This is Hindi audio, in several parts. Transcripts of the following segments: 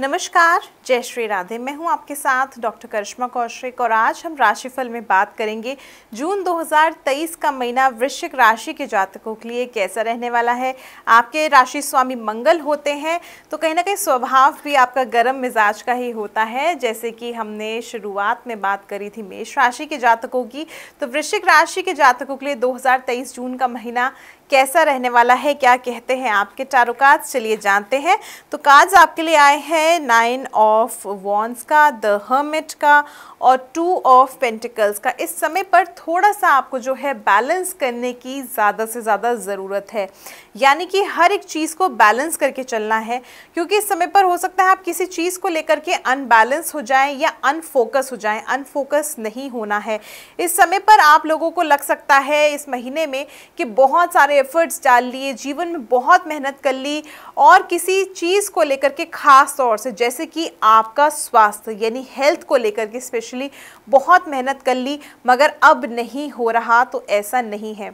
नमस्कार जय श्री राधे मैं हूं आपके साथ डॉक्टर करिश्मा कौशिक और आज हम राशिफल में बात करेंगे जून 2023 का महीना वृश्चिक राशि के जातकों के लिए कैसा रहने वाला है आपके राशि स्वामी मंगल होते हैं तो कहीं ना कहीं स्वभाव भी आपका गर्म मिजाज का ही होता है जैसे कि हमने शुरुआत में बात करी थी मेष राशि के जातकों की तो वृश्चिक राशि के जातकों के लिए दो जून का महीना कैसा रहने वाला है क्या कहते हैं आपके चारों कार्ड्स चलिए जानते हैं तो कार्ड्स आपके लिए आए हैं नाइन ऑफ वॉन्स का द हर्मिट का और टू ऑफ पेंटिकल्स का इस समय पर थोड़ा सा आपको जो है बैलेंस करने की ज़्यादा से ज़्यादा ज़रूरत है यानी कि हर एक चीज़ को बैलेंस करके चलना है क्योंकि इस समय पर हो सकता है आप किसी चीज़ को लेकर के अनबैलेंस हो जाएं या अनफोकस हो जाएं अनफोकस नहीं होना है इस समय पर आप लोगों को लग सकता है इस महीने में कि बहुत सारे एफर्ट्स डाल लिए जीवन में बहुत मेहनत कर ली और किसी चीज़ को लेकर के ख़ास तौर से जैसे कि आपका स्वास्थ्य यानी हेल्थ को लेकर के स्पेशली बहुत मेहनत कर ली मगर अब नहीं हो रहा तो ऐसा नहीं है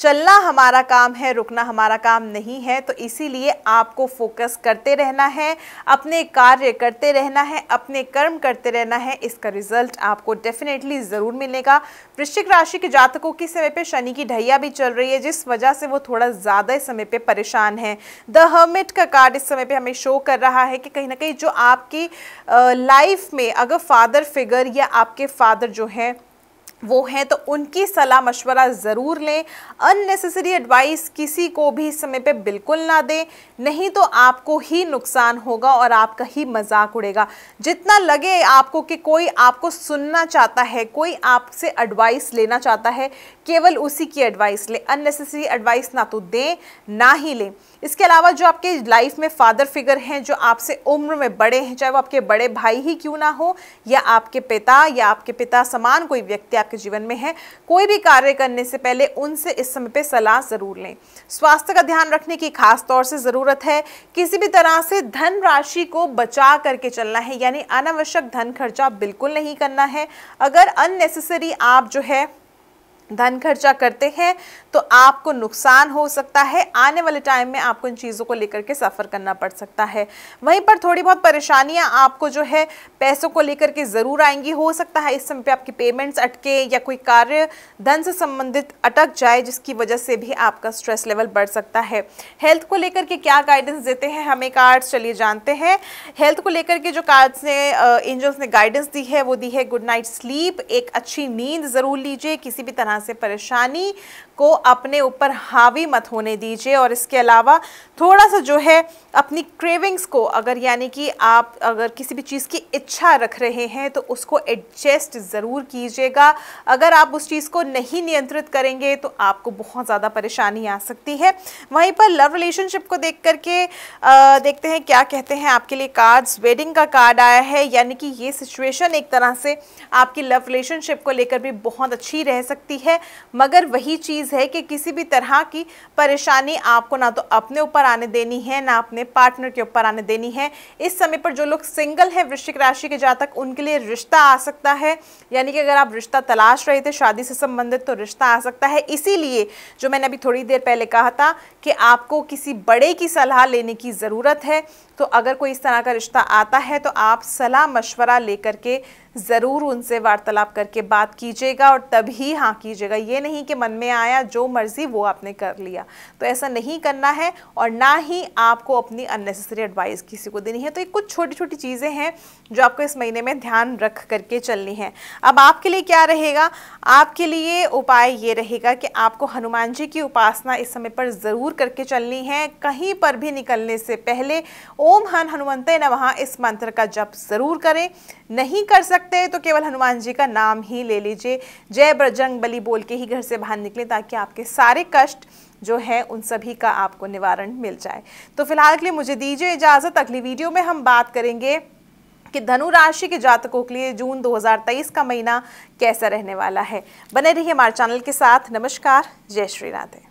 चलना हमारा काम है रुकना हमारा काम नहीं है तो इसीलिए आपको फोकस करते रहना है अपने कार्य करते रहना है अपने कर्म करते रहना है इसका रिजल्ट आपको डेफिनेटली ज़रूर मिलेगा वृश्चिक राशि के जातकों की समय पे शनि की ढैया भी चल रही है जिस वजह से वो थोड़ा ज़्यादा इस समय पे परेशान है द हर्मिट का कार्ड इस समय पर हमें शो कर रहा है कि कहीं ना कहीं जो आपकी लाइफ में अगर फादर फिगर या आपके फादर जो हैं वो हैं तो उनकी सलाह मशवरा ज़रूर लें अननेसेसरी एडवाइस किसी को भी इस समय पे बिल्कुल ना दें नहीं तो आपको ही नुकसान होगा और आपका ही मजाक उड़ेगा जितना लगे आपको कि कोई आपको सुनना चाहता है कोई आपसे एडवाइस लेना चाहता है केवल उसी की एडवाइस लें अननेसेसरी एडवाइस ना तो दें ना ही लें इसके अलावा जो आपके लाइफ में फादर फिगर हैं जो आपसे उम्र में बड़े हैं चाहे वो आपके बड़े भाई ही क्यों ना हो या आपके पिता या आपके पिता समान कोई व्यक्ति आप आपके जीवन में है कोई भी कार्य करने से पहले उनसे इस समय पे सलाह ज़रूर लें स्वास्थ्य का ध्यान रखने की खास तौर से ज़रूरत है किसी भी तरह से धन राशि को बचा करके चलना है यानी अनावश्यक धन खर्चा बिल्कुल नहीं करना है अगर अननेसेसरी आप जो है धन खर्चा करते हैं तो आपको नुकसान हो सकता है आने वाले टाइम में आपको इन चीज़ों को लेकर के सफ़र करना पड़ सकता है वहीं पर थोड़ी बहुत परेशानियां आपको जो है पैसों को लेकर के ज़रूर आएंगी हो सकता है इस समय पे आपकी पेमेंट्स अटके या कोई कार्य धन से संबंधित अटक जाए जिसकी वजह से भी आपका स्ट्रेस लेवल बढ़ सकता है हेल्थ को लेकर के क्या गाइडेंस देते हैं हमें कार्ड्स चलिए जानते हैं हेल्थ को लेकर के जो कार्ड्स ने एंजल्स uh, ने गाइडेंस दी है वो दी है गुड नाइट स्लीप एक अच्छी नींद ज़रूर लीजिए किसी भी तरह से परेशानी को अपने ऊपर हावी मत होने दीजिए और इसके अलावा थोड़ा सा जो है अपनी क्रेविंग्स को अगर यानी कि आप अगर किसी भी चीज़ की इच्छा रख रहे हैं तो उसको एडजस्ट ज़रूर कीजिएगा अगर आप उस चीज़ को नहीं नियंत्रित करेंगे तो आपको बहुत ज़्यादा परेशानी आ सकती है वहीं पर लव रिलेशनशिप को देख करके देखते हैं क्या कहते हैं आपके लिए कार्ड्स वेडिंग का कार्ड आया है यानी कि ये सिचुएशन एक तरह से आपकी लव रिलेशनशिप को लेकर भी बहुत अच्छी रह सकती है मगर वही चीज़ चीज़ है कि किसी भी तरह की परेशानी आपको ना तो अपने ऊपर आने देनी है ना अपने पार्टनर के ऊपर आने देनी है इस समय पर जो लोग सिंगल हैं वृश्चिक राशि के जातक उनके लिए रिश्ता आ सकता है यानी कि अगर आप रिश्ता तलाश रहे थे शादी से संबंधित तो रिश्ता आ सकता है इसीलिए जो मैंने अभी थोड़ी देर पहले कहा था कि आपको किसी बड़े की सलाह लेने की ज़रूरत है तो अगर कोई इस तरह का रिश्ता आता है तो आप सलाह मशवरा लेकर के ज़रूर उनसे वार्तालाप करके बात कीजिएगा और तभी हाँ कीजिएगा ये नहीं कि मन में आया जो मर्ज़ी वो आपने कर लिया तो ऐसा नहीं करना है और ना ही आपको अपनी अननेसेसरी एडवाइस किसी को देनी है तो ये कुछ छोटी छोटी चीज़ें हैं जो आपको इस महीने में ध्यान रख करके चलनी है अब आपके लिए क्या रहेगा आपके लिए उपाय ये रहेगा कि आपको हनुमान जी की उपासना इस समय पर ज़रूर करके चलनी है कहीं पर भी निकलने से पहले ओम हन हनुमंत नमः इस मंत्र का जप ज़रूर करें नहीं कर सकते सकते हैं तो केवल हनुमान जी का नाम ही ले लीजिए जय बजरंग बली बोल के ही घर से बाहर निकले ताकि आपके सारे कष्ट जो है उन सभी का आपको निवारण मिल जाए तो फिलहाल के लिए मुझे दीजिए इजाज़त अगली वीडियो में हम बात करेंगे कि धनु राशि के जातकों के लिए जून 2023 का महीना कैसा रहने वाला है बने रहिए हमारे चैनल के साथ नमस्कार जय श्री राधे